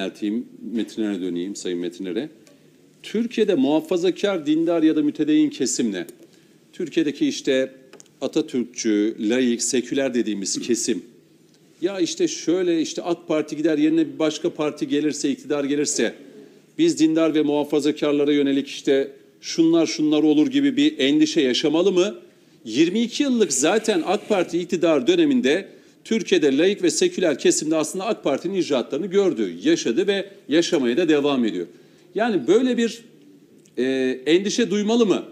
Yönelteyim, metinlere döneyim, Sayın metinlere. Türkiye'de muhafazakar, dindar ya da mütedeyin kesim ne? Türkiye'deki işte Atatürkçü, laik, seküler dediğimiz kesim. Ya işte şöyle işte AK Parti gider yerine bir başka parti gelirse, iktidar gelirse biz dindar ve muhafazakarlara yönelik işte şunlar şunlar olur gibi bir endişe yaşamalı mı? 22 yıllık zaten AK Parti iktidar döneminde Türkiye'de laik ve seküler kesimde aslında AK Parti'nin icraatlarını gördü, yaşadı ve yaşamaya da devam ediyor. Yani böyle bir e, endişe duymalı mı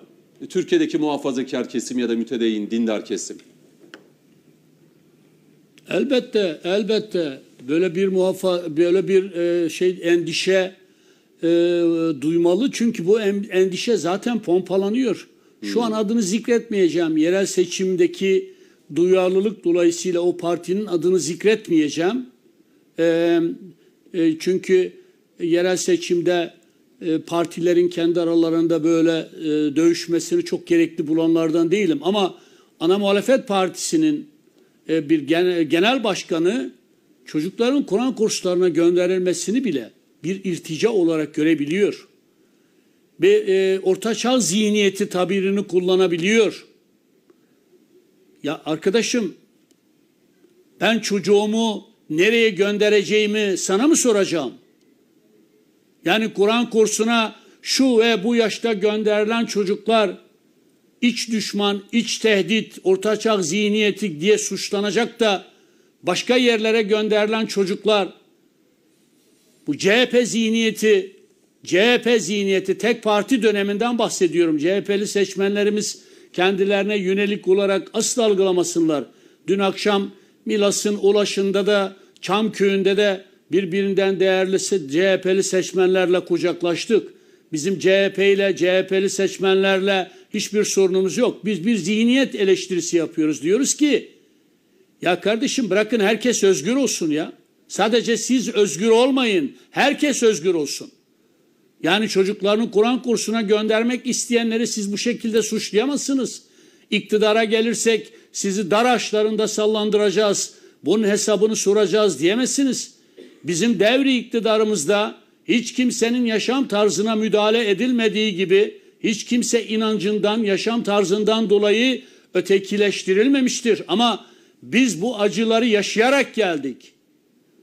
Türkiye'deki muhafazakar kesim ya da mütedeyyin dindar kesim? Elbette, elbette böyle bir muhafa böyle bir e, şey endişe e, duymalı çünkü bu endişe zaten pompalanıyor. Şu hmm. an adını zikretmeyeceğim yerel seçimdeki duyarlılık dolayısıyla o partinin adını zikretmeyeceğim. E, e, çünkü yerel seçimde e, partilerin kendi aralarında böyle e, dövüşmesini çok gerekli bulanlardan değilim. Ama ana muhalefet partisinin e, bir genel, genel başkanı çocukların Kur'an kurslarına gönderilmesini bile bir irtica olarak görebiliyor. Ve e, ortaçağ zihniyeti tabirini kullanabiliyor. Ya arkadaşım ben çocuğumu nereye göndereceğimi sana mı soracağım? Yani Kur'an kursuna şu ve bu yaşta gönderilen çocuklar iç düşman, iç tehdit, ortaçak zihniyeti diye suçlanacak da başka yerlere gönderilen çocuklar bu CHP zihniyeti CHP zihniyeti tek parti döneminden bahsediyorum. CHP'li seçmenlerimiz kendilerine yönelik olarak asıl algılamasınlar. Dün akşam Milas'ın ulaşında da Çamköy'ünde de birbirinden değerli CHP'li seçmenlerle kucaklaştık. Bizim CHP ile CHP'li seçmenlerle hiçbir sorunumuz yok. Biz bir zihniyet eleştirisi yapıyoruz. Diyoruz ki ya kardeşim bırakın herkes özgür olsun ya. Sadece siz özgür olmayın. Herkes özgür olsun. Yani çocuklarını Kur'an kursuna göndermek isteyenleri siz bu şekilde suçlayamazsınız. İktidara gelirsek sizi dar açlarında sallandıracağız, bunun hesabını soracağız diyemezsiniz. Bizim devri iktidarımızda hiç kimsenin yaşam tarzına müdahale edilmediği gibi hiç kimse inancından, yaşam tarzından dolayı ötekileştirilmemiştir. Ama biz bu acıları yaşayarak geldik.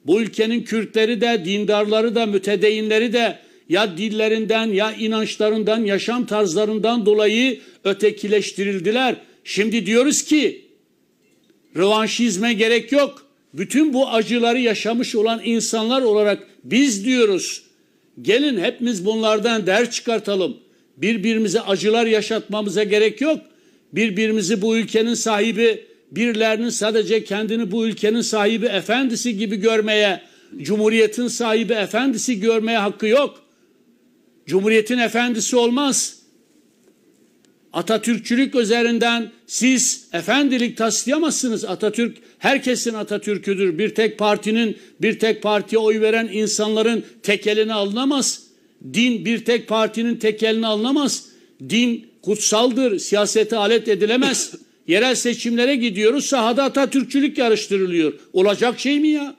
Bu ülkenin Kürtleri de, dindarları da, mütedeyinleri de, ya dillerinden ya inançlarından, yaşam tarzlarından dolayı ötekileştirildiler. Şimdi diyoruz ki rövanşizme gerek yok. Bütün bu acıları yaşamış olan insanlar olarak biz diyoruz. Gelin hepimiz bunlardan ders çıkartalım. Birbirimize acılar yaşatmamıza gerek yok. Birbirimizi bu ülkenin sahibi, birilerinin sadece kendini bu ülkenin sahibi efendisi gibi görmeye, cumhuriyetin sahibi efendisi görmeye hakkı yok. Cumhuriyetin efendisi olmaz. Atatürkçülük üzerinden siz efendilik taslayamazsınız. Atatürk herkesin Atatürk'üdür. Bir tek partinin, bir tek partiye oy veren insanların tekeline alınamaz. Din bir tek partinin tekeline alınamaz. Din kutsaldır, siyasete alet edilemez. Yerel seçimlere gidiyoruz, sahada Atatürkçülük yarıştırılıyor. Olacak şey mi ya?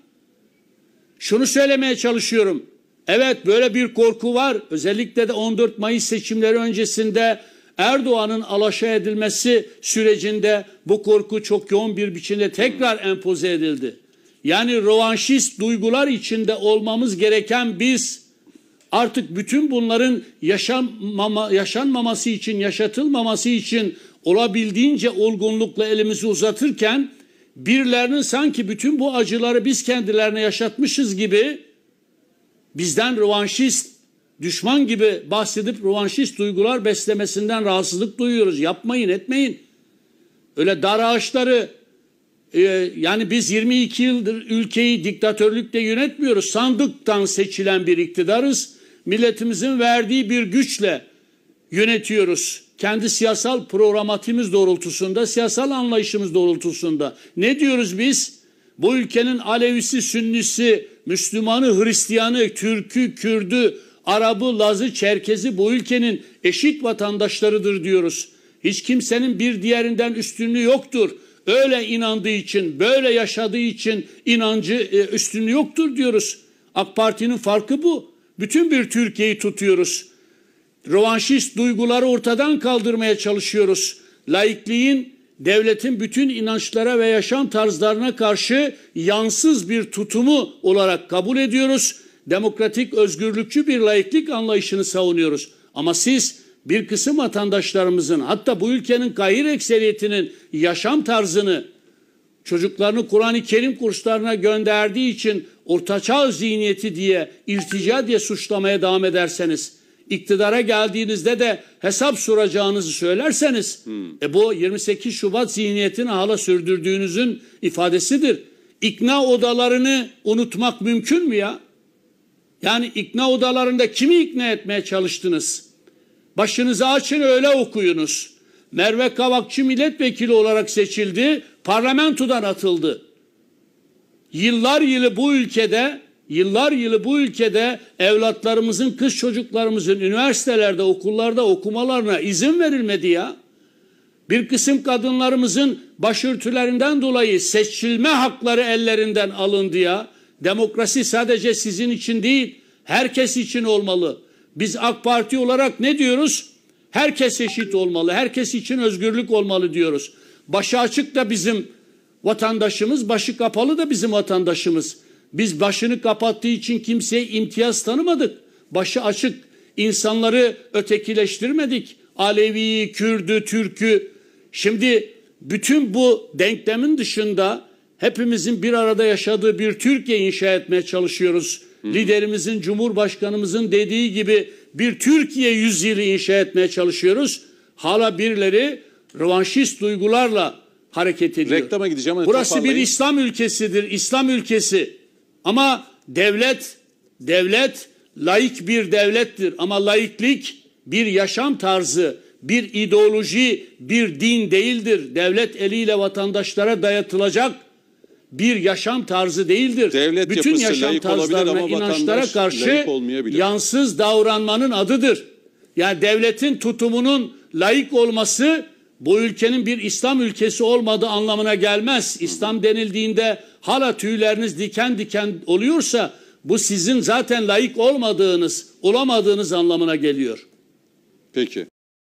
Şunu söylemeye çalışıyorum. Evet böyle bir korku var. Özellikle de 14 Mayıs seçimleri öncesinde Erdoğan'ın alaşağı edilmesi sürecinde bu korku çok yoğun bir biçimde tekrar empoze edildi. Yani rovanşist duygular içinde olmamız gereken biz artık bütün bunların yaşanmama, yaşanmaması için, yaşatılmaması için olabildiğince olgunlukla elimizi uzatırken birilerinin sanki bütün bu acıları biz kendilerine yaşatmışız gibi bizden rövanşist düşman gibi bahsedip rövanşist duygular beslemesinden rahatsızlık duyuyoruz. Yapmayın etmeyin. Öyle dar ağaçları e, yani biz 22 yıldır ülkeyi diktatörlükle yönetmiyoruz. Sandıktan seçilen bir iktidarız. Milletimizin verdiği bir güçle yönetiyoruz. Kendi siyasal programatimiz doğrultusunda, siyasal anlayışımız doğrultusunda. Ne diyoruz biz? Bu ülkenin Alevisi, Sünnisi, Müslümanı, Hristiyanı, Türk'ü, Kürd'ü, Arabı, Laz'ı, Çerkez'i bu ülkenin eşit vatandaşlarıdır diyoruz. Hiç kimsenin bir diğerinden üstünlüğü yoktur. Öyle inandığı için, böyle yaşadığı için inancı e, üstünlüğü yoktur diyoruz. AK Parti'nin farkı bu. Bütün bir Türkiye'yi tutuyoruz. Rovanşist duyguları ortadan kaldırmaya çalışıyoruz. Laikliğin devletin bütün inançlara ve yaşam tarzlarına karşı yansız bir tutumu olarak kabul ediyoruz. Demokratik, özgürlükçü bir laiklik anlayışını savunuyoruz. Ama siz bir kısım vatandaşlarımızın hatta bu ülkenin gayri ekseriyetinin yaşam tarzını çocuklarını Kur'an-ı Kerim kurslarına gönderdiği için ortaçağ zihniyeti diye, irtica diye suçlamaya devam ederseniz iktidara geldiğinizde de hesap soracağınızı söylerseniz hmm. e bu 28 Şubat zihniyetini hala sürdürdüğünüzün ifadesidir. İkna odalarını unutmak mümkün mü ya? Yani ikna odalarında kimi ikna etmeye çalıştınız? Başınızı açın öyle okuyunuz. Merve Kavakçı milletvekili olarak seçildi, parlamentodan atıldı. Yıllar yılı bu ülkede yıllar yılı bu ülkede evlatlarımızın, kız çocuklarımızın üniversitelerde, okullarda okumalarına izin verilmedi ya. Bir kısım kadınlarımızın başörtülerinden dolayı seçilme hakları ellerinden alındı ya. Demokrasi sadece sizin için değil, herkes için olmalı. Biz AK Parti olarak ne diyoruz? Herkes eşit olmalı, herkes için özgürlük olmalı diyoruz. Başı açık da bizim vatandaşımız, başı kapalı da bizim vatandaşımız. Biz başını kapattığı için kimseye imtiyaz tanımadık. Başı açık. İnsanları ötekileştirmedik. Alevi, Kürdü, Türkü. Şimdi bütün bu denklemin dışında hepimizin bir arada yaşadığı bir Türkiye inşa etmeye çalışıyoruz. Hı. Liderimizin, Cumhurbaşkanımızın dediği gibi bir Türkiye yüzyılı inşa etmeye çalışıyoruz. Hala birileri revanşist duygularla hareket ediyor. Reklama gideceğim. Hani Burası toparlayın. bir İslam ülkesidir. İslam ülkesi. Ama devlet, devlet laik bir devlettir. Ama laiklik bir yaşam tarzı, bir ideoloji, bir din değildir. Devlet eliyle vatandaşlara dayatılacak bir yaşam tarzı değildir. Devlet Bütün yaşam tarzlarına, inançlara karşı yansız davranmanın adıdır. Yani devletin tutumunun laik olması bu ülkenin bir İslam ülkesi olmadığı anlamına gelmez. İslam denildiğinde hala tüyleriniz diken diken oluyorsa bu sizin zaten layık olmadığınız, olamadığınız anlamına geliyor. Peki.